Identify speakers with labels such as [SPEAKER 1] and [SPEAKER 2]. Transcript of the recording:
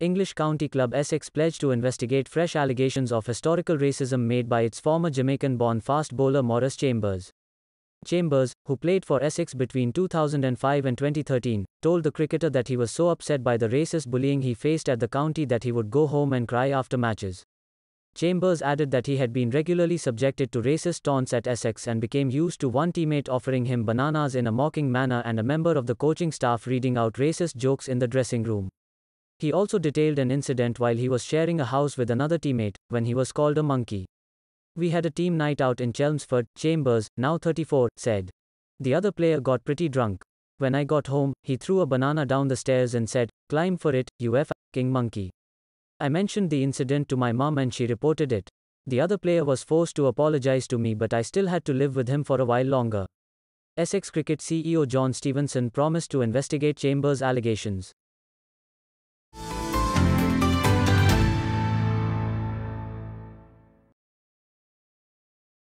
[SPEAKER 1] English County Club Essex pledged to investigate fresh allegations of historical racism made by its former Jamaican-born fast bowler Morris Chambers. Chambers, who played for Essex between 2005 and 2013, told the cricketer that he was so upset by the racist bullying he faced at the county that he would go home and cry after matches. Chambers added that he had been regularly subjected to racist taunts at Essex and became used to one teammate offering him bananas in a mocking manner and a member of the coaching staff reading out racist jokes in the dressing room. He also detailed an incident while he was sharing a house with another teammate, when he was called a monkey. We had a team night out in Chelmsford, Chambers, now 34, said. The other player got pretty drunk. When I got home, he threw a banana down the stairs and said, Climb for it, you f***ing monkey. I mentioned the incident to my mom and she reported it. The other player was forced to apologize to me, but I still had to live with him for a while longer. Essex Cricket CEO John Stevenson promised to investigate Chambers' allegations.